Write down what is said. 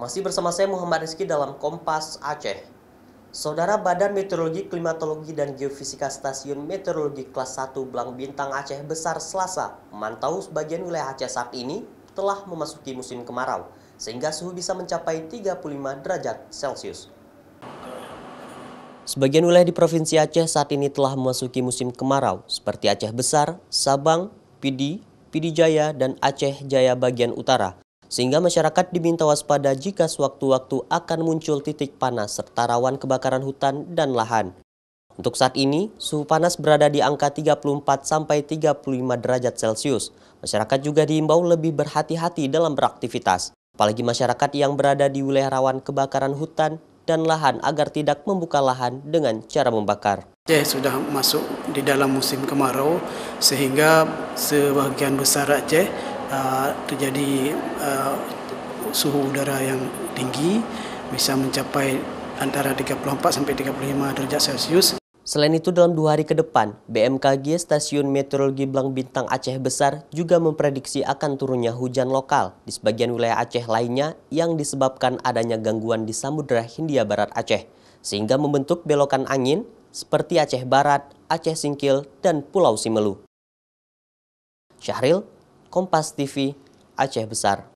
Masih bersama saya Muhammad Rizky dalam Kompas Aceh. Saudara Badan Meteorologi, Klimatologi, dan Geofisika Stasiun Meteorologi Kelas 1 Belang Bintang Aceh Besar Selasa memantau sebagian wilayah Aceh saat ini telah memasuki musim kemarau, sehingga suhu bisa mencapai 35 derajat Celcius. Sebagian wilayah di Provinsi Aceh saat ini telah memasuki musim kemarau, seperti Aceh Besar, Sabang, Pidi, Pidi Jaya, dan Aceh Jaya bagian utara sehingga masyarakat diminta waspada jika sewaktu-waktu akan muncul titik panas serta rawan kebakaran hutan dan lahan. Untuk saat ini, suhu panas berada di angka 34 sampai 35 derajat Celcius. Masyarakat juga diimbau lebih berhati-hati dalam beraktivitas, apalagi masyarakat yang berada di wilayah rawan kebakaran hutan dan lahan agar tidak membuka lahan dengan cara membakar. Ya, sudah masuk di dalam musim kemarau sehingga sebagian besar Aceh Eh, terjadi uh, suhu udara yang tinggi bisa mencapai antara 34 sampai 35 derajat Celcius. Selain itu dalam dua hari ke depan, BMKG Stasiun Meteorologi Blang Bintang Aceh Besar juga memprediksi akan turunnya hujan lokal di sebagian wilayah Aceh lainnya yang disebabkan adanya gangguan di Samudra Hindia Barat Aceh, sehingga membentuk belokan angin seperti Aceh Barat, Aceh Singkil, dan Pulau Simelu. Syahril, Kompas TV Aceh Besar.